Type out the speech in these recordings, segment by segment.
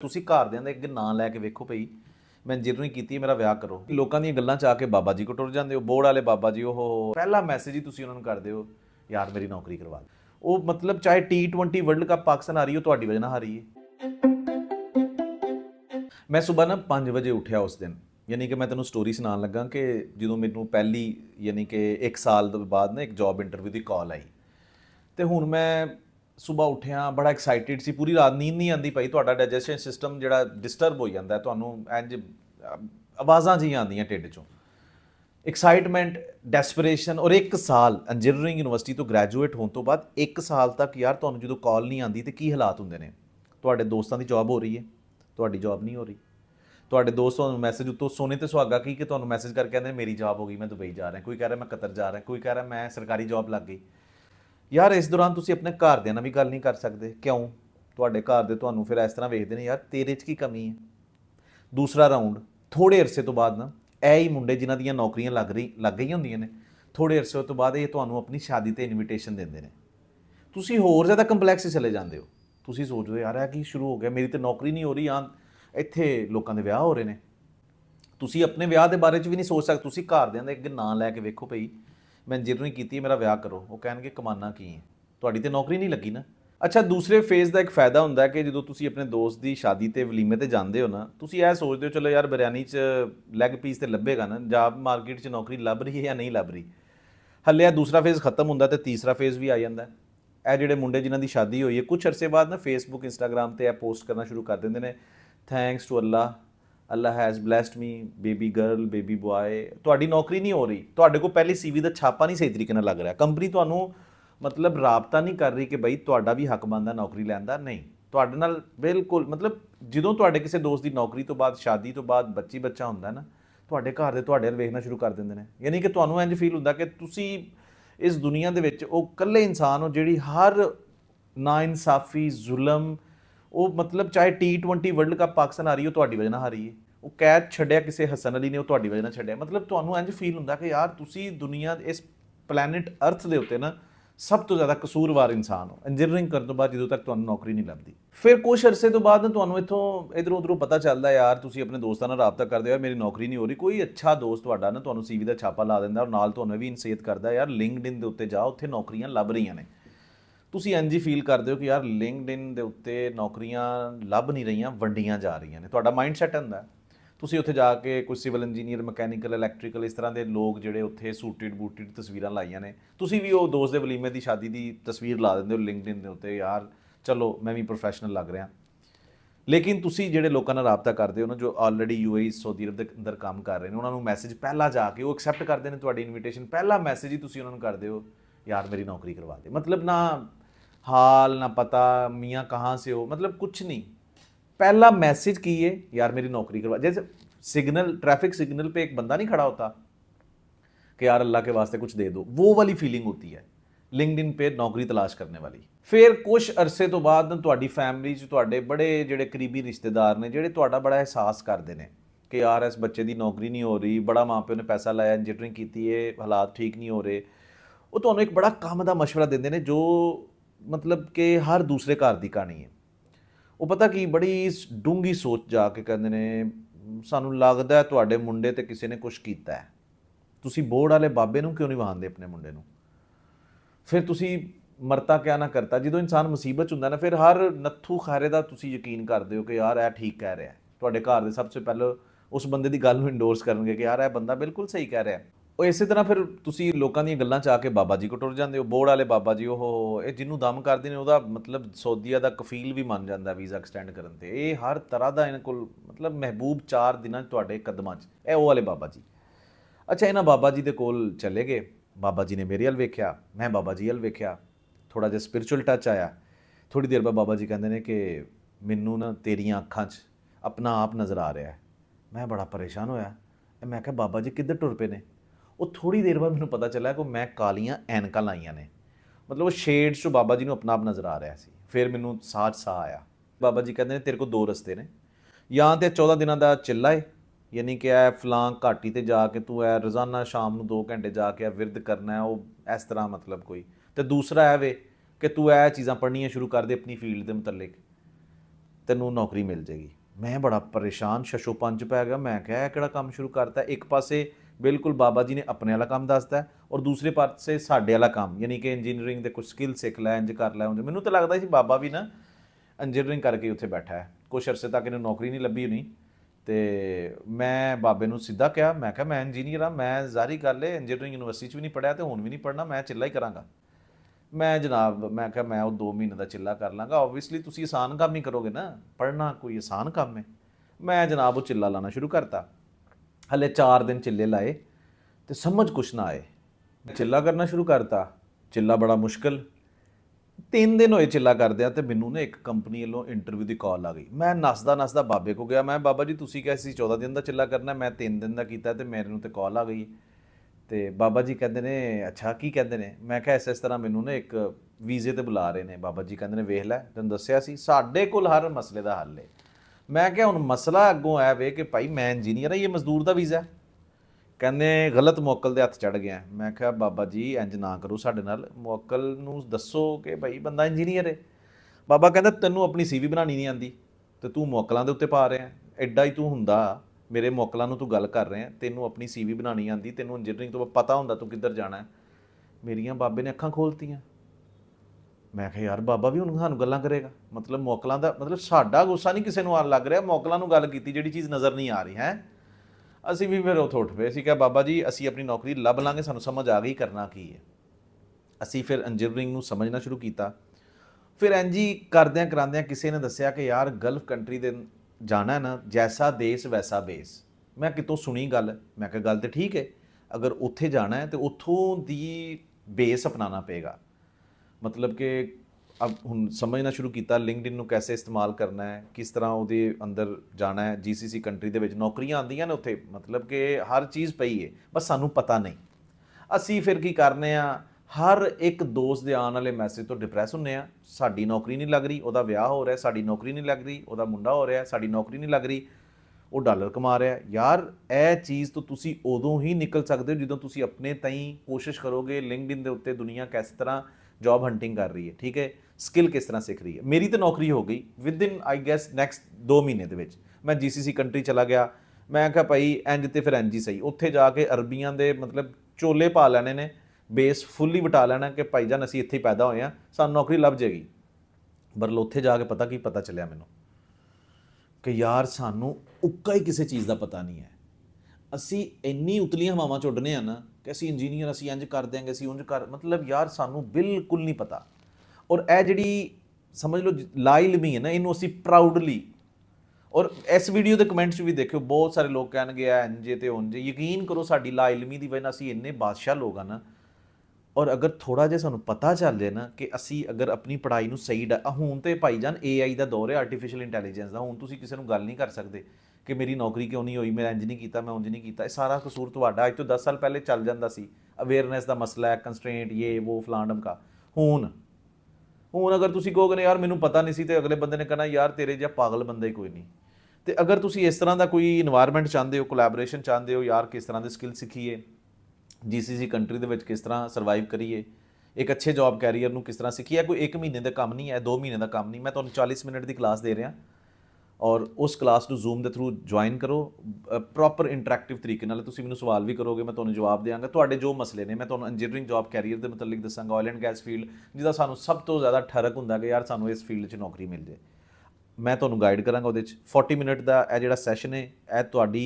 ਤੁਸੀਂ ਘਰਦਿਆਂ ਦਾ ਇੱਕ ਨਾਂ ਲੈ ਕੇ ਵੇਖੋ ਭਈ ਮੈਂ ਜਿਰ ਹੀ ਕੀਤੀ ਮੇਰਾ ਵਿਆਹ ਕਰੋ ਲੋਕਾਂ ਦੀਆਂ ਗੱਲਾਂ ਚ ਆ ਕੇ ਬਾਬਾ ਜੀ ਕੋ ਟੁਰ ਜਾਂਦੇ ਹੋ ਬੋਰਡ ਵਾਲੇ ਬਾਬਾ ਜੀ ਉਹ ਪਹਿਲਾ ਮੈਸੇਜ ਹੀ ਤੁਸੀਂ ਉਹਨਾਂ ਨੂੰ ਕਰਦੇ ਹੋ ਯਾਰ ਮੇਰੀ ਨੌਕਰੀ ਕਰਵਾ ਦੇ ਉਹ ਮਤਲਬ ਚਾਹੇ T20 ਵਰਲਡ ਕੱਪ ਪਾਕਿਸਤਾਨ ਹਾਰੀ ਉਹ ਤੁਹਾਡੀ ਵਜ੍ਹਾ ਨਾਲ ਹਾਰੀ ਹੈ ਮੈਂ ਸਵੇਰ ਨਾ 5 ਵਜੇ ਉੱਠਿਆ ਉਸ ਦਿਨ ਯਾਨੀ ਕਿ ਮੈਂ ਤੈਨੂੰ ਸਟੋਰੀ ਸੁਣਾਉਣ ਲੱਗਾ ਕਿ ਜਦੋਂ ਮੈਨੂੰ ਪਹਿਲੀ ਯਾਨੀ ਕਿ 1 ਸਾਲ ਤੋਂ ਬਾਅਦ ਨਾ ਇੱਕ ਜੌਬ ਇੰਟਰਵਿਊ ਦੀ ਕਾਲ ਆਈ ਤੇ ਹੁਣ ਮੈਂ ਸਵੇਰ ਉੱਠਿਆ ਬੜਾ ਐਕਸਾਈਟਿਡ ਸੀ ਪੂਰੀ ਰਾਤ ਨੀਂਦ ਨਹੀਂ ਆਂਦੀ ਪਈ ਤੁਹਾਡਾ ਡਾਈਜੈਸ਼ਨ ਸਿਸਟਮ ਜਿਹੜਾ ਡਿਸਟਰਬ ਹੋ ਜਾਂਦਾ ਤੁਹਾਨੂੰ ਇੰਜ ਆਵਾਜ਼ਾਂ ਜੀਆਂ ਆਉਂਦੀਆਂ ਢਿੱਡ ਚੋਂ ਐਕਸਾਈਟਮੈਂਟ ਡੈਸਪੀਰੇਸ਼ਨ ਔਰ 1 ਸਾਲ ਇੰਜੀਨੀਅਰਿੰਗ ਯੂਨੀਵਰਸਿਟੀ ਤੋਂ ਗ੍ਰੈਜੂਏਟ ਹੋਣ ਤੋਂ ਬਾਅਦ 1 ਸਾਲ ਤੱਕ ਯਾਰ ਤੁਹਾਨੂੰ ਜਦੋਂ ਕਾਲ ਨਹੀਂ ਆਂਦੀ ਤੇ ਕੀ ਹਾਲਾਤ ਹੁੰਦੇ ਨੇ ਤੁਹਾਡੇ ਦੋਸਤਾਂ ਦੀ ਜੌਬ ਹੋ ਰਹੀ ਹੈ ਤੁਹਾਡੀ ਜੌਬ ਨਹੀਂ ਹੋ ਰਹੀ ਤੁਹਾਡੇ ਦੋਸਤਾਂ ਨੂੰ ਮੈਸੇਜ ਉੱਤੋਂ ਸੋਨੇ ਤੇ ਸੁਹਾਗਾ ਕੀ ਕਿ ਤੁਹਾਨੂੰ ਮੈਸੇਜ ਕਰਕੇ ਕਹਿੰਦੇ ਮੇਰੀ ਜੌਬ ਹੋ ਗਈ ਮੈਂ ਦੁਬਈ ਜਾ ਰਿਹਾ ਕੋਈ ਕਹਿ ਰਿਹਾ ਮੈਂ ਕਤਰ ਜਾ ਰਿਹਾ ਕੋਈ ਕਹਿ ਰਿਹਾ ਮੈਂ ਸਰਕਾਰੀ ਜੌਬ ਲੱਗ ਗਈ ਯਾਰ ਇਸ ਦੌਰਾਨ ਤੁਸੀਂ ਆਪਣੇ ਘਰ ਦੇ ਨਾਲ ਵੀ ਗੱਲ ਨਹੀਂ ਕਰ ਸਕਦੇ ਕਿਉਂ ਤੁਹਾਡੇ ਘਰ ਦੇ ਤੁਹਾਨੂੰ ਫਿਰ ਇਸ ਤਰ੍ਹਾਂ ਵੇਖਦੇ ਨੇ ਯਾਰ ਤੇਰੇ 'ਚ ਕੀ ਕਮੀ ਹੈ ਦੂਸਰਾ ਰਾਉਂਡ ਥੋੜੇ ਅਰਸੇ ਤੋਂ ਬਾਅਦ ਨਾ ਐ ਹੀ ਮੁੰਡੇ ਜਿਨ੍ਹਾਂ ਦੀਆਂ ਨੌਕਰੀਆਂ ਲੱਗ ਰਹੀ ਲੱਗ ਗਈ ਹੁੰਦੀਆਂ ਨੇ ਥੋੜੇ ਅਰਸੇ ਤੋਂ ਬਾਅਦ ਇਹ ਤੁਹਾਨੂੰ ਆਪਣੀ ਸ਼ਾਦੀ ਤੇ ਇਨਵੀਟੇਸ਼ਨ ਦਿੰਦੇ ਨੇ ਤੁਸੀਂ ਹੋਰ ਜ਼ਿਆਦਾ ਕੰਪਲੈਕਸ 'ਚ ਚਲੇ ਜਾਂਦੇ ਹੋ ਤੁਸੀਂ ਸੋਚਦੇ ਯਾਰ ਇਹ ਕੀ ਸ਼ੁਰੂ ਹੋ ਗਿਆ ਮੇਰੀ ਤੇ ਨੌਕਰੀ ਨਹੀਂ ਹੋ ਰਹੀ ਆ ਇੱਥੇ ਲੋਕਾਂ ਦੇ ਵਿਆਹ ਹੋ ਰਹੇ ਨੇ ਤੁਸੀਂ ਆਪਣੇ ਵਿਆਹ ਦੇ ਬਾਰੇ 'ਚ ਵੀ ਨਹੀਂ ਸੋਚ ਸਕਦੇ ਤੁਸੀਂ ਘਰ ਦੇ ਅੰਦਰ ਇੱਕ ਨਾਂ ਲੈ ਕੇ ਵੇਖੋ ਭਈ ਮੈਂ ਇੰਜੀਨੀਅਰਿੰਗ ਕੀਤੀ ਮੇਰਾ ਵਿਆਹ ਕਰੋ ਉਹ ਕਹਿਣਗੇ ਕਮਾਨਾ ਕੀ ਹੈ ਤੁਹਾਡੀ ਤੇ ਨੌਕਰੀ ਨਹੀਂ ਲੱਗੀ ਨਾ ਅੱਛਾ ਦੂਸਰੇ ਫੇਜ਼ ਦਾ ਇੱਕ ਫਾਇਦਾ ਹੁੰਦਾ ਹੈ ਕਿ ਜਦੋਂ ਤੁਸੀਂ ਆਪਣੇ ਦੋਸਤ ਦੀ ਸ਼ਾਦੀ ਤੇ ਵਲੀਮੇ ਤੇ ਜਾਂਦੇ ਹੋ ਨਾ ਤੁਸੀਂ ਇਹ ਸੋਚਦੇ ਹੋ ਚਲੋ ਯਾਰ ਬਿਰਿਆਨੀ 'ਚ ਲੈਗ ਪੀਸ ਤੇ ਲੱਭੇਗਾ ਨਾ ਜਾਬ ਮਾਰਕੀਟ 'ਚ ਨੌਕਰੀ ਲੱਭ ਰਹੀ ਹੈ ਜਾਂ ਨਹੀਂ ਲੱਭ ਰਹੀ ਹੱਲੇ ਆ ਦੂਸਰਾ ਫੇਜ਼ ਖਤਮ ਹੁੰਦਾ ਤੇ ਤੀਸਰਾ ਫੇਜ਼ ਵੀ ਆ ਜਾਂਦਾ ਇਹ ਜਿਹੜੇ ਮੁੰਡੇ ਜਿਨ੍ਹਾਂ ਦੀ ਸ਼ਾਦੀ ਹੋਈ ਹੈ ਕੁਝ ਅਰਸੇ ਬਾਅਦ ਨਾ ਫੇਸਬੁੱਕ ਇੰਸਟਾਗ੍ਰam ਤੇ ਇਹ ਪੋਸਟ ਕਰਨਾ ਸ਼ੁਰੂ ਕਰ ਦਿੰਦੇ ਨੇ thanks to Allah Allah has blessed me baby girl baby boy ਤੁਹਾਡੀ ਨੌਕਰੀ ਨਹੀਂ ਹੋ ਰਹੀ ਤੁਹਾਡੇ ਕੋਲ ਪਹਿਲੀ ਸੀਵੀ ਦਾ ਛਾਪਾ ਨਹੀਂ ਸਹੀ ਤਰੀਕੇ ਨਾਲ ਲੱਗ ਰਿਹਾ ਕੰਪਨੀ ਤੁਹਾਨੂੰ ਮਤਲਬ ਰਾਬਤਾ ਨਹੀਂ ਕਰ ਰਹੀ ਕਿ ਬਈ ਤੁਹਾਡਾ ਵੀ ਹੱਕ ਬੰਦਾ ਨੌਕਰੀ ਲੈਂਦਾ ਨਹੀਂ ਤੁਹਾਡੇ ਨਾਲ ਬਿਲਕੁਲ ਮਤਲਬ ਜਦੋਂ ਤੁਹਾਡੇ ਕਿਸੇ ਦੋਸਤ ਦੀ ਨੌਕਰੀ ਤੋਂ ਬਾਅਦ ਸ਼ਾਦੀ ਤੋਂ ਬਾਅਦ ਬੱਚੀ ਬੱਚਾ ਹੁੰਦਾ ਨਾ ਤੁਹਾਡੇ ਘਰ ਦੇ ਤੁਹਾਡੇ ਨਾਲ ਵੇਖਣਾ ਸ਼ੁਰੂ ਕਰ ਦਿੰਦੇ ਨੇ ਯਾਨੀ ਕਿ ਤੁਹਾਨੂੰ ਇੰਜ ਫੀਲ ਹੁੰਦਾ ਕਿ ਤੁਸੀਂ ਇਸ ਦੁਨੀਆ ਦੇ ਵਿੱਚ ਉਹ ਇਕੱਲੇ ਇਨਸਾਨ ਹੋ ਜਿਹੜੀ ਹਰ ਨਾ ਇਨਸਾਫੀ ਜ਼ੁਲਮ ਉਹ ਮਤਲਬ ਚਾਹੇ T20 ਵਰਲਡ ਕੱਪ ਪਾਕਿਸਤਾਨ ਆ ਰਹੀ ਹੋ ਤੁਹਾਡੀ ਵਜ੍ਹਾ ਨਾਲ ਹਾਰੀ ਹੈ ਉਹ ਕੈਚ ਛੱਡਿਆ ਕਿਸੇ ਹਸਨ ਅਲੀ ਨੇ ਉਹ ਤੁਹਾਡੀ ਵਜ੍ਹਾ ਨਾਲ ਛੱਡਿਆ ਮਤਲਬ ਤੁਹਾਨੂੰ ਇੰਜ ਫੀਲ ਹੁੰਦਾ ਕਿ ਯਾਰ ਤੁਸੀਂ ਦੁਨੀਆ ਇਸ ਪਲੈਨਟ ਅਰਥ ਦੇ ਉੱਤੇ ਨਾ ਸਭ ਤੋਂ ਜ਼ਿਆਦਾ ਕਸੂਰਵਾਰ ਇਨਸਾਨ ਹੋ ਇੰਜੀਨੀਅਰਿੰਗ ਕਰਨ ਤੋਂ ਬਾਅਦ ਜਦੋਂ ਤੱਕ ਤੁਹਾਨੂੰ ਨੌਕਰੀ ਨਹੀਂ ਲੱਭਦੀ ਫਿਰ ਕੁਝ ਅਰਸੇ ਤੋਂ ਬਾਅਦ ਤੁਹਾਨੂੰ ਇੱਥੋਂ ਇਧਰੋਂ ਉਧਰੋਂ ਪਤਾ ਚੱਲਦਾ ਯਾਰ ਤੁਸੀਂ ਆਪਣੇ ਦੋਸਤਾਂ ਨਾਲ ਰਾਬਤਾ ਕਰਦੇ ਹੋ ਮੇਰੀ ਨੌਕਰੀ ਨਹੀਂ ਹੋ ਰਹੀ ਕੋਈ ਅੱਛਾ ਦੋਸਤ ਤੁਹਾਡਾ ਨਾ ਤੁਹਾਨੂੰ ਸੀਵੀ ਦਾ ਛਾਪਾ ਲਾ ਦਿੰਦਾ ਔਰ ਨਾਲ ਤੁਹਾਨੂੰ ਵੀ ਇਨਸੇਤ ਕਰਦਾ ਯਾਰ ਲਿੰਕਡਇਨ ਦੇ ਉੱਤੇ ਜਾ ਉੱਥੇ ਨੌਕਰੀਆਂ ਲੱਭ ਰਹੀਆਂ ਨੇ ਤੁਸੀਂ ਇੰਜ ਹੀ ਫੀਲ ਕਰਦੇ ਹੋ ਕਿ ਯਾਰ ਲਿੰਕਡਇਨ ਦੇ ਉੱਤੇ ਨੌਕਰੀਆਂ ਲੱਭ ਨਹੀਂ ਰਹੀਆਂ ਵੰਡੀਆਂ ਜਾ ਰਹੀਆਂ ਨੇ ਤੁਹਾਡਾ ਮਾਈਂਡ ਸੈਟ ਹੁੰਦਾ ਤੁਸੀਂ ਉੱਥੇ ਜਾ ਕੇ ਕੋਈ ਸਿਵਲ ਇੰਜੀਨੀਅਰ ਮਕੈਨੀਕਲ ਇਲੈਕਟ੍ਰੀਕਲ ਇਸ ਤਰ੍ਹਾਂ ਦੇ ਲੋਕ ਜਿਹੜੇ ਉੱਥੇ ਸੂਟਡ ਬੂਟਡ ਤਸਵੀਰਾਂ ਲਾਈਆਂ ਨੇ ਤੁਸੀਂ ਵੀ ਉਹ ਦੋਸਤ ਦੇ ਵਲੀਮੇ ਦੀ ਸ਼ਾਦੀ ਦੀ ਤਸਵੀਰ ਲਾ ਦਿੰਦੇ ਹੋ ਲਿੰਕਡਇਨ ਦੇ ਉੱਤੇ ਯਾਰ ਚਲੋ ਮੈਂ ਵੀ ਪ੍ਰੋਫੈਸ਼ਨਲ ਲੱਗ ਰਿਹਾ ਲੇਕਿਨ ਤੁਸੀਂ ਜਿਹੜੇ ਲੋਕਾਂ ਨਾਲ ਰਾਬਤਾ ਕਰਦੇ ਹੋ ਨਾ ਜੋ ਆਲਰੇਡੀ ਯੂਏਈ ਸਾਊਦੀ ਅਰਬ ਦੇ ਅੰਦਰ ਕੰਮ ਕਰ ਰਹੇ ਨੇ ਉਹਨਾਂ ਨੂੰ ਮੈਸੇਜ ਪਹਿਲਾਂ ਜਾ ਕੇ ਉਹ ਐਕਸੈਪਟ ਕਰਦੇ ਨੇ ਤੁਹਾਡੀ ਇਨਵੀਟੇਸ਼ਨ ਪਹਿਲਾ ਮੈਸੇਜ ਹੀ ਤੁਸੀਂ ਉਹਨਾਂ ਨੂੰ ਕਰਦੇ ਹੋ ਯਾਰ ਮੇਰੀ ਨੌਕਰੀ ਕਰਵਾ ਦੇ ਮਤਲਬ ਨਾ حال نہ پتا میاں کہاں سے ہو مطلب کچھ نہیں پہلا میسج کیے یار میری نوکری کروا جیسے سگنل ٹریفک سگنل پہ ایک بندہ نہیں کھڑا ہوتا کہ یار اللہ کے واسطے کچھ دے دو وہ والی فیلنگ ہوتی ہے لنکڈ ان پہ نوکری تلاش کرنے والی پھر کچھ عرصے تو بعد فیملی بڑے جیسے قریبی رشتے دار نے جڑے تا بڑا احساس کرتے ہیں کہ یار اس بچے کی نوکری نہیں ہو رہی بڑا ماں پیو نے پیسہ لایا انجینئرنگ کی حالات ٹھیک نہیں ہو رہے وہ تا کام کا مشورہ دے رہے نے جو ਮਤਲਬ ਕਿ ਹਰ ਦੂਸਰੇ ਘਰ ਦੀ ਕਹਾਣੀ ਹੈ ਉਹ ਪਤਾ ਕੀ ਬੜੀ ਡੂੰਗੀ ਸੋਚ ਜਾ ਕੇ ਕਹਿੰਦੇ ਨੇ ਸਾਨੂੰ ਲੱਗਦਾ ਤੁਹਾਡੇ ਮੁੰਡੇ ਤੇ ਕਿਸੇ ਨੇ ਕੁਝ ਕੀਤਾ ਹੈ ਤੁਸੀਂ ਬੋਰਡ ਵਾਲੇ ਬਾਬੇ ਨੂੰ ਕਿਉਂ ਨਹੀਂ ਵਾਹਨਦੇ ਆਪਣੇ ਮੁੰਡੇ ਨੂੰ ਫਿਰ ਤੁਸੀਂ ਮਰਤਾ ਕਿਆ ਨਾ ਕਰਤਾ ਜਦੋਂ ਇਨਸਾਨ ਮੁਸੀਬਤ ਹੁੰਦਾ ਨਾ ਫਿਰ ਹਰ ਨੱਥੂ ਖਾਰੇ ਦਾ ਤੁਸੀਂ ਯਕੀਨ ਕਰਦੇ ਹੋ ਕਿ ਯਾਰ ਇਹ ਠੀਕ ਕਹਿ ਰਿਹਾ ਤੁਹਾਡੇ ਘਰ ਦੇ ਸਭ ਤੋਂ ਪਹਿਲਾਂ ਉਸ ਬੰਦੇ ਦੀ ਗੱਲ ਨੂੰ ਇੰਡੋਰਸ ਕਰਨਗੇ ਕਿ ਯਾਰ ਇਹ ਬੰਦਾ ਬਿਲਕੁਲ ਸਹੀ ਕਹਿ ਰਿਹਾ وہ اسی طرح پھر تُری گلیں چک بابا جی کو تر جانے ہو بورڈ والے بابا جی وہ جنوں دم کرتے ہیں وہ مطلب سعودیا کا کفیل بھی بن جاتا ہے ویزا ایکسٹینڈ کرنے یہ ہر طرح کا یہاں کو مطلب محبوب چار دن قدم چلے بابا جی اچھا یہ نہ بابا جی کو چلے گئے بابا جی نے میرے والیا میں بابا جی ہل ویکھیا تھوڑا جہا سپرچوئل ٹچ آیا تھوڑی دیر بعد بابا جی کہتے ہیں کہ مینو نہ تیری اکھانچ اپنا آپ نظر آ رہا ہے میں بڑا پریشان ہوا میں کہ بابا جی کدھر تر پے نے ਉਹ ਥੋੜੀ ਦੇਰ ਬਾਅਦ ਮੈਨੂੰ ਪਤਾ ਚੱਲਿਆ ਕਿ ਮੈਂ ਕਾਲੀਆਂ ਐਨਕਾਂ ਲਾਈਆਂ ਨੇ ਮਤਲਬ ਉਹ ਸ਼ੇਡਸ ਤੋਂ ਬਾਬਾ ਜੀ ਨੂੰ ਆਪਣਾ ਆਪ ਨਜ਼ਰ ਆ ਰਿਹਾ ਸੀ ਫਿਰ ਮੈਨੂੰ ਸਾਹ ਸਾਹ ਆਇਆ ਬਾਬਾ ਜੀ ਕਹਿੰਦੇ ਨੇ ਤੇਰੇ ਕੋਲ ਦੋ ਰਸਤੇ ਨੇ ਜਾਂ ਤੇ 14 ਦਿਨਾਂ ਦਾ ਚਿੱਲਾ ਏ ਯਾਨੀ ਕਿ ਐ ਫਲਾਂ ਘਾਟੀ ਤੇ ਜਾ ਕੇ ਤੂੰ ਐ ਰੋਜ਼ਾਨਾ ਸ਼ਾਮ ਨੂੰ 2 ਘੰਟੇ ਜਾ ਕੇ ਐ ਵਿਰਦ ਕਰਨਾ ਹੈ ਉਹ ਇਸ ਤਰ੍ਹਾਂ ਮਤਲਬ ਕੋਈ ਤੇ ਦੂਸਰਾ ਐ ਵੇ ਕਿ ਤੂੰ ਐ ਚੀਜ਼ਾਂ ਪੜ੍ਹਨੀਆਂ ਸ਼ੁਰੂ ਕਰ ਦੇ ਆਪਣੀ ਫੀਲਡ ਦੇ ਮੁਤਲਕ ਤੈਨੂੰ ਨੌਕਰੀ ਮਿਲ ਜੇਗੀ ਮੈਂ ਬੜਾ ਪਰੇਸ਼ਾਨ ਪੰਜ ਪੈ ਗਿਆ ਮੈਂ ਕਿਹਾ ਇਹ ਕਿਹੜਾ ਕੰਮ ਸ਼ੁਰੂ ਕਰਤਾ ਇੱਕ ਪਾਸੇ ਬਿਲਕੁਲ ਬਾਬਾ ਜੀ ਨੇ ਆਪਣੇ ਵਾਲਾ ਕੰਮ ਦੱਸਦਾ ਔਰ ਦੂਸਰੇ ਪਾਸੇ ਸਾਡੇ ਵਾਲਾ ਕੰਮ ਯਾਨੀ ਕਿ ਇੰਜੀਨੀਅਰਿੰਗ ਦੇ ਕੁਝ ਸਕਿੱਲ ਸਿੱਖ ਲੈ ਇੰਜ ਕਰ ਲੈ ਉਹ ਮੈਨੂੰ ਤਾਂ ਲੱਗਦਾ ਸੀ ਬਾਬਾ ਵੀ ਨਾ ਇੰਜੀਨੀਅਰਿੰਗ ਕਰਕੇ ਉੱਥੇ ਬੈਠਾ ਹੈ ਕੁਝ ਅਰਸੇ ਤੱਕ ਇਹਨੂੰ ਨੌਕਰੀ ਨਹੀਂ ਲੱਭੀ ਹੋਣੀ ਤੇ ਮੈਂ ਬਾਬੇ ਨੂੰ ਸਿੱਧਾ ਕਿਹਾ ਮੈਂ ਕਿਹਾ ਮੈਂ ਇੰਜੀਨੀਅਰ ਆ ਮੈਂ ਜ਼ਾਰੀ ਕਰ ਲੈ ਇੰਜੀਨੀਅਰਿੰਗ ਯੂਨੀਵਰਸਿਟੀ 'ਚ ਵੀ ਨਹੀਂ ਪੜਿਆ ਤੇ ਹੁਣ ਵੀ ਨਹੀਂ ਪੜਨਾ ਮੈਂ ਚਿੱਲਾ ਹੀ ਕਰਾਂਗਾ ਮੈਂ ਜਨਾਬ ਮੈਂ ਕਿਹਾ ਮੈਂ ਉਹ 2 ਮਹੀਨੇ ਦਾ ਚਿੱਲਾ ਕਰ ਲਾਂਗਾ ਆਬਵੀਅਸਲੀ ਤੁਸੀਂ ਆਸਾਨ ਕੰਮ ਹੀ ਕਰੋਗੇ ਨਾ ਪੜਨਾ ਕੋਈ ਆਸਾਨ ਕੰਮ ਹੈ ਮੈਂ ਜਨਾਬ ਉਹ ਚਿੱਲਾ ਲਾਣਾ ਸ਼ੁਰੂ ਕਰਤਾ ਹਲੇ 4 ਦਿਨ ਚਿੱਲੇ ਲਾਏ ਤੇ ਸਮਝ ਕੁਛ ਨਾ ਆਏ ਚਿੱਲਾ ਕਰਨਾ ਸ਼ੁਰੂ ਕਰਤਾ ਚਿੱਲਾ ਬੜਾ ਮੁਸ਼ਕਲ 3 ਦਿਨ ਹੋਏ ਚਿੱਲਾ ਕਰਦਿਆ ਤੇ ਮੈਨੂੰ ਨੇ ਇੱਕ ਕੰਪਨੀ ਵੱਲੋਂ ਇੰਟਰਵਿਊ ਦੀ ਕਾਲ ਆ ਗਈ ਮੈਂ ਨਸਦਾ ਨਸਦਾ ਬਾਬੇ ਕੋ ਗਿਆ ਮੈਂ ਬਾਬਾ ਜੀ ਤੁਸੀਂ ਕਹੇ ਸੀ 14 ਦਿਨ ਦਾ ਚਿੱਲਾ ਕਰਨਾ ਮੈਂ 3 ਦਿਨ ਦਾ ਕੀਤਾ ਤੇ ਮੇਰੇ ਨੂੰ ਤੇ ਕਾਲ ਆ ਗਈ ਤੇ ਬਾਬਾ ਜੀ ਕਹਿੰਦੇ ਨੇ ਅੱਛਾ ਕੀ ਕਹਿੰਦੇ ਨੇ ਮੈਂ ਕਿਹਾ ਇਸ ਇਸ ਤਰ੍ਹਾਂ ਮੈਨੂੰ ਨੇ ਇੱਕ ਵੀਜ਼ੇ ਤੇ ਬੁਲਾ ਰਹੇ ਨੇ ਬਾਬਾ ਜੀ ਕਹਿੰਦੇ ਨੇ ਵੇਖ ਲੈ ਤੈਨੂੰ ਦੱਸਿਆ ਸੀ ਸਾਡੇ ਕੋਲ ਹਰ ਮਸਲੇ ਦਾ ਹੱਲ ਹੈ ਮੈਂ ਕਿਹਾ ਹੁਣ ਮਸਲਾ ਅੱਗੋਂ ਆਇਆ ਵੇ ਕਿ ਭਾਈ ਮੈਂ ਇੰਜੀਨੀਅਰ ਆ ਇਹ ਮਜ਼ਦੂਰ ਦਾ ਵੀਜ਼ਾ ਕਹਿੰਦੇ ਗਲਤ ਮੌਕਲ ਦੇ ਹੱਥ ਚੜ ਗਿਆ ਮੈਂ ਕਿਹਾ ਬਾਬਾ ਜੀ ਇੰਜ ਨਾ ਕਰੋ ਸਾਡੇ ਨਾਲ ਮੌਕਲ ਨੂੰ ਦੱਸੋ ਕਿ ਭਾਈ ਬੰਦਾ ਇੰਜੀਨੀਅਰ ਹੈ ਬਾਬਾ ਕਹਿੰਦਾ ਤੈਨੂੰ ਆਪਣੀ ਸੀਵੀ ਬਣਾਣੀ ਨਹੀਂ ਆਂਦੀ ਤੇ ਤੂੰ ਮੌਕਲਾਂ ਦੇ ਉੱਤੇ ਪਾ ਰਿਹਾ ਐਡਾ ਹੀ ਤੂੰ ਹੁੰਦਾ ਮੇਰੇ ਮੌਕਲਾਂ ਨੂੰ ਤੂੰ ਗੱਲ ਕਰ ਰਿਹਾ ਤੈਨੂੰ ਆਪਣੀ ਸੀਵੀ ਬਣਾਣੀ ਆਂਦੀ ਤੈਨੂੰ ਇੰਜੀਨੀਅਰਿੰਗ ਤੋਂ ਪਤਾ ਹੁੰਦਾ ਤੂੰ ਕਿੱਧਰ ਜਾਣਾ ਮੇਰੀਆਂ ਬਾਬੇ ਨੇ ਅੱਖਾਂ ਖੋਲਤੀਆਂ ਮੈਂ ਕਿਹਾ ਯਾਰ ਬਾਬਾ ਵੀ ਹੁਣ ਸਾਨੂੰ ਗੱਲਾਂ ਕਰੇਗਾ ਮਤਲਬ ਮੌਕਲਾਂ ਦਾ ਮਤਲਬ ਸਾਡਾ ਗੁੱਸਾ ਨਹੀਂ ਕਿਸੇ ਨੂੰ ਆਣ ਲੱਗ ਰਿਹਾ ਮੌਕਲਾਂ ਨੂੰ ਗੱਲ ਕੀਤੀ ਜਿਹੜੀ ਚੀਜ਼ ਨਜ਼ਰ ਨਹੀਂ ਆ ਰਹੀ ਹੈ ਅਸੀਂ ਵੀ ਫਿਰ ਉੱਥੋਂ ਉੱਠ ਪਏ ਅਸੀਂ ਕਿਹਾ ਬਾਬਾ ਜੀ ਅਸੀਂ ਆਪਣੀ ਨੌਕਰੀ ਲੱਭ ਲਾਂਗੇ ਸਾਨੂੰ ਸਮਝ ਆ ਗਈ ਕਰਨਾ ਕੀ ਹੈ ਅਸੀਂ ਫਿਰ ਇੰਜੀਨੀਅਰਿੰਗ ਨੂੰ ਸਮਝਣਾ ਸ਼ੁਰੂ ਕੀਤਾ ਫਿਰ ਐਂਜੀ ਕਰਦਿਆਂ ਕਰਾਂਦਿਆਂ ਕਿਸੇ ਨੇ ਦੱਸਿਆ ਕਿ ਯਾਰ ਗਲਫ ਕੰਟਰੀ ਦੇ ਜਾਣਾ ਹੈ ਨਾ ਜੈਸਾ ਦੇਸ਼ ਵੈਸਾ ਬੇਸ ਮੈਂ ਕਿਤੋਂ ਸੁਣੀ ਗੱਲ ਮੈਂ ਕਿਹਾ ਗੱਲ ਤੇ ਠੀਕ ਹੈ ਅਗਰ ਉੱਥੇ ਜਾਣਾ ਹੈ ਤੇ ਉੱਥੋਂ ਦੀ ਬੇਸ ਅਪਣਾਉਣਾ ਪਏਗਾ ਮਤਲਬ ਕਿ ਅਬ ਹੁਣ ਸਮਝਣਾ ਸ਼ੁਰੂ ਕੀਤਾ ਲਿੰਕਡਇਨ ਨੂੰ ਕਿਵੇਂ ਇਸਤੇਮਾਲ ਕਰਨਾ ਹੈ ਕਿਸ ਤਰ੍ਹਾਂ ਉਹਦੇ ਅੰਦਰ ਜਾਣਾ ਹੈ ਜੀਸੀਸੀ ਕੰਟਰੀ ਦੇ ਵਿੱਚ ਨੌਕਰੀਆਂ ਆਉਂਦੀਆਂ ਨੇ ਉੱਥੇ ਮਤਲਬ ਕਿ ਹਰ ਚੀਜ਼ ਪਈ ਹੈ ਬਸ ਸਾਨੂੰ ਪਤਾ ਨਹੀਂ ਅਸੀਂ ਫਿਰ ਕੀ ਕਰਨੇ ਆ ਹਰ ਇੱਕ ਦੋਸਤ ਦੇ ਆਉਣ ਵਾਲੇ ਮੈਸੇਜ ਤੋਂ ਡਿਪਰੈਸ ਹੁੰਨੇ ਆ ਸਾਡੀ ਨੌਕਰੀ ਨਹੀਂ ਲੱਗ ਰਹੀ ਉਹਦਾ ਵਿਆਹ ਹੋ ਰਿਹਾ ਸਾਡੀ ਨੌਕਰੀ ਨਹੀਂ ਲੱਗ ਰਹੀ ਉਹਦਾ ਮੁੰਡਾ ਹੋ ਰਿਹਾ ਸਾਡੀ ਨੌਕਰੀ ਨਹੀਂ ਲੱਗ ਰਹੀ ਉਹ ਡਾਲਰ ਕਮਾ ਰਿਹਾ ਯਾਰ ਇਹ ਚੀਜ਼ ਤੋਂ ਤੁਸੀਂ ਉਦੋਂ ਹੀ ਨਿਕਲ ਸਕਦੇ ਹੋ ਜਦੋਂ ਤੁਸੀਂ ਆਪਣੇ ਤਾਈਂ ਕੋਸ਼ਿਸ਼ ਕਰੋਗੇ ਲਿੰਕਡਇਨ ਦੇ ਉੱਤੇ ਦੁਨੀਆ ਕਿਸ ਤਰ੍ਹਾਂ ਜੌਬ ਹੰਟਿੰਗ ਕਰ ਰਹੀ ਹੈ ਠੀਕ ਹੈ ਸਕਿੱਲ ਕਿਸ ਤਰ੍ਹਾਂ ਸਿੱਖ ਰਹੀ ਹੈ ਮੇਰੀ ਤਾਂ ਨੌਕਰੀ ਹੋ ਗਈ within I guess next 2 ਮਹੀਨੇ ਦੇ ਵਿੱਚ ਮੈਂ ਜੀਸੀਸੀ ਕੰਟਰੀ ਚਲਾ ਗਿਆ ਮੈਂ ਕਿਹਾ ਭਾਈ ਇੰਜ ਤੇ ਫਿਰ ਇੰਜ ਹੀ ਸਹੀ ਉੱਥੇ ਜਾ ਕੇ ਅਰਬੀਆਂ ਦੇ ਮਤਲਬ ਚੋਲੇ ਪਾ ਲੈਣੇ ਨੇ ਬੇਸ ਫੁੱਲੀ ਵਟਾ ਲੈਣਾ ਕਿ ਭਾਈ ਜਾਨ ਅਸੀਂ ਇੱਥੇ ਹੀ ਪੈਦਾ ਹੋਏ ਆ ਸਾਨੂੰ ਨੌਕਰੀ ਲੱਭ ਜੇਗੀ ਉੱਥੇ ਜਾ ਕੇ ਪਤਾ ਕੀ ਪਤਾ ਚੱਲਿਆ ਮੈਨੂੰ ਕਿ ਯਾਰ ਸਾਨੂੰ ਉੱਕਾ ਹੀ ਕਿਸੇ ਚੀਜ਼ ਦਾ ਪਤਾ ਨਹੀਂ ਹੈ ਅਸੀਂ ਇੰਨੀ ਉਤਲੀਆਂ ਹਵਾਵਾਂ ਚ ਉੱਡਨੇ ਆ ਨਾ ਕਿ ਅਸੀਂ ਇੰਜੀਨੀਅਰ ਅਸੀਂ ਇੰਜ ਕਰ ਦਿਆਂਗੇ ਅਸੀਂ ਉਂਝ ਕਰ ਮਤਲਬ ਯਾਰ ਸਾਨੂੰ ਬਿਲਕੁਲ ਨਹੀਂ ਪਤਾ ਔਰ ਇਹ ਜਿਹੜੀ ਸਮਝ ਲਓ ਲਾਇਲਮੀ ਹੈ ਨਾ ਇਹਨੂੰ ਅਸੀਂ ਪ੍ਰਾਊਡਲੀ ਔਰ ਇਸ ਵੀਡੀਓ ਦੇ ਕਮੈਂਟਸ ਵੀ ਦੇਖਿਓ ਬਹੁਤ ਸਾਰੇ ਲੋਕ ਕਹਿਣਗੇ ਐ ਜੇ ਤੇ ਉਂਝ ਯਕੀਨ ਕਰੋ ਸਾਡੀ ਲਾਇਲਮੀ ਦੀ ਵਜ੍ਹਾ ਨਾਲ ਅਸੀਂ ਇੰਨੇ ਬਾਦਸ਼ਾਹ ਲੋਕ ਆ ਨਾ ਔਰ ਅਗਰ ਥੋੜਾ ਜਿਹਾ ਸਾਨੂੰ ਪਤਾ ਚੱਲ ਜੇ ਨਾ ਕਿ ਅਸੀਂ ਅਗਰ ਆਪਣੀ ਪੜ੍ਹਾਈ ਨੂੰ ਸਹੀ ਹੁਣ ਤੇ ਜਾਨ ਏਆਈ ਦਾ ਦੌਰ ਹੈ ਆਰਟੀਫੀਸ਼ੀਅਲ ਇੰਟੈਲੀਜੈਂਸ ਦਾ ਹੁਣ ਤੁਸੀਂ ਕਿਸੇ ਨੂੰ ਗੱਲ ਨਹੀਂ ਕਰ ਸਕਦੇ ਕਿ ਮੇਰੀ ਨੌਕਰੀ ਕਿਉਂ ਨਹੀਂ ਹੋਈ ਮੇਰਾ ਇੰਜ ਨਹੀਂ ਕੀਤਾ ਮੈਂ ਉਂਝ ਨਹੀਂ ਕੀਤਾ ਇਹ ਸਾਰਾ ਕਸੂਰ ਤੁਹਾਡਾ ਅੱਜ ਤੋਂ 10 ਸਾਲ ਪਹਿਲੇ ਚੱਲ ਜਾਂਦਾ ਸੀ ਅਵੇਅਰਨੈਸ ਦਾ ਮਸਲਾ ਹੈ ਕੰਸਟ੍ਰੇਂਟ ਇਹ ਉਹ ਫਲਾਂਡਮ ਦਾ ਹੁਣ ਹੁਣ ਅਗਰ ਤੁਸੀਂ ਕਹੋਗੇ ਯਾਰ ਮੈਨੂੰ ਪਤਾ ਨਹੀਂ ਸੀ ਤੇ ਅਗਲੇ ਬੰਦੇ ਨੇ ਕਹਣਾ ਯਾਰ ਤੇਰੇ ਜਿਹਾ ਪਾਗਲ ਬੰਦਾ ਹੀ ਕੋਈ ਨਹੀਂ ਤੇ ਅਗਰ ਤੁਸੀਂ ਇਸ ਤਰ੍ਹਾਂ ਦਾ ਕੋਈ এনवायरमेंट ਚਾਹੁੰਦੇ ਹੋ ਕੋਲੈਬੋਰੇਸ਼ਨ ਚਾਹੁੰਦੇ ਹੋ ਯਾਰ ਕਿਸ ਤਰ੍ਹਾਂ ਦੇ ਸਕਿੱਲ ਸਿੱਖੀਏ ਜੀਸੀਸੀ ਕੰਟਰੀ ਦੇ ਵਿੱਚ ਕਿਸ ਤਰ੍ਹਾਂ ਸਰਵਾਈਵ ਕਰੀਏ ਇੱਕ ਅੱਛੇ ਜੌਬ ਕੈਰੀਅਰ ਨੂੰ ਕਿਸ ਤਰ੍ਹਾਂ ਸਿੱਖੀਏ ਕੋਈ 1 ਮਹੀਨੇ ਦਾ ਕੰਮ ਨਹੀਂ ਹੈ 2 ਮਹੀਨੇ ਦਾ ਕੰਮ ਨਹੀਂ ਮੈਂ ਤੁਹਾਨੂੰ 40 ਮਿੰਟ ਦੀ ਕਲਾਸ ਦੇ ਰਿਹਾ ਔਰ ਉਸ ਕਲਾਸ ਨੂੰ ਜ਼ੂਮ ਦੇ ਥਰੂ ਜੁਆਇਨ ਕਰੋ ਪ੍ਰੋਪਰ ਇੰਟਰੈਕਟਿਵ ਤਰੀਕੇ ਨਾਲ ਤੁਸੀਂ ਮੈਨੂੰ ਸਵਾਲ ਵੀ ਕਰੋਗੇ ਮੈਂ ਤੁਹਾਨੂੰ ਜਵਾਬ ਦੇਵਾਂਗਾ ਤੁਹਾਡੇ ਜੋ ਮਸਲੇ ਨੇ ਮੈਂ ਤੁਹਾਨੂੰ ਇੰਜੀਨੀਅਰਿੰਗ ਜੌਬ ਕੈਰੀਅਰ ਦੇ ਮੁਤਲਕ ਦੱਸਾਂਗਾ ਆਇਲ ਐਂਡ ਗੈਸ ਫੀਲਡ ਜਿਹਦਾ ਸਾਨੂੰ ਸਭ ਤੋਂ ਜ਼ਿਆਦਾ ਠਰਕ ਹੁੰਦਾ ਕਿ ਯਾਰ ਸਾਨੂੰ ਇਸ ਫੀਲਡ 'ਚ ਨੌਕਰੀ ਮਿਲ ਜੇ ਮੈਂ ਤੁਹਾਨੂੰ ਗਾਈਡ ਕਰਾਂਗਾ ਉਹਦੇ 'ਚ 40 ਮਿੰਟ ਦਾ ਇਹ ਜਿਹੜਾ ਸੈਸ਼ਨ ਹੈ ਇਹ ਤੁਹਾਡੀ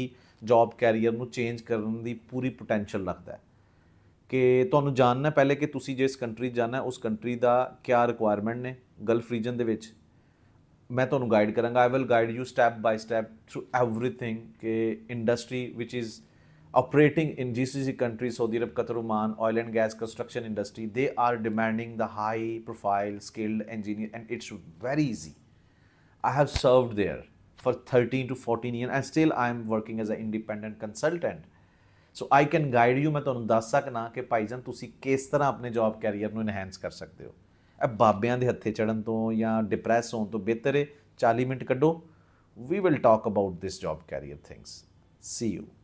ਜੌਬ ਕੈਰੀਅਰ ਨੂੰ ਚੇਂਜ ਕਰਨ ਦੀ ਪੂਰੀ ਪੋਟੈਂਸ਼ੀਅਲ ਰੱਖਦਾ ਹੈ ਕਿ ਤੁਹਾਨੂੰ ਜਾਣਨਾ ਪਹਿਲੇ ਕਿ ਤੁਸੀਂ ਜਿਸ ਕੰਟਰੀ ਜਾਣਾ ਉਸ ਕੰਟਰੀ ਦਾ ਕੀ ਰਿਕੁਆਇਰਮੈਂਟ ਨੇ ਗਲਫ ਰੀਜਨ ਦੇ ਵਿੱਚ ਮੈਂ ਤੁਹਾਨੂੰ ਗਾਈਡ ਕਰਾਂਗਾ I will guide you step by step through everything ਕਿ ਇੰਡਸਟਰੀ ਵਿਚ is operating in GCC countries, Saudi Arab, Qatar, Oman, oil and gas construction industry, they are demanding the high profile, skilled engineer, and it's very easy. I have served there for 13 to 14 years, and still I am working as an independent consultant. So I can guide you ਮੈਂ ਤੁਹਾਨੂੰ ਦੱਸ ਸਕਣਾ ਕਿ ਭਾਈਜਾਨ ਤੁਸੀਂ ਕਿਸ ਤਰ੍ਹਾਂ ਆਪਣੇ job career ਨੂੰ ਇਨਹੈਂਸ ਕਰ ਸਕਦੇ ਹੋ ਇਹ ਬਾਬਿਆਂ ਦੇ ਹੱਥੇ ਚੜਨ ਤੋਂ ਜਾਂ ਡਿਪਰੈਸ ਹੋਣ ਤੋਂ ਬਿਹਤਰ ਹੈ 40 ਮਿੰਟ ਕੱਢੋ we will talk about this job career things see you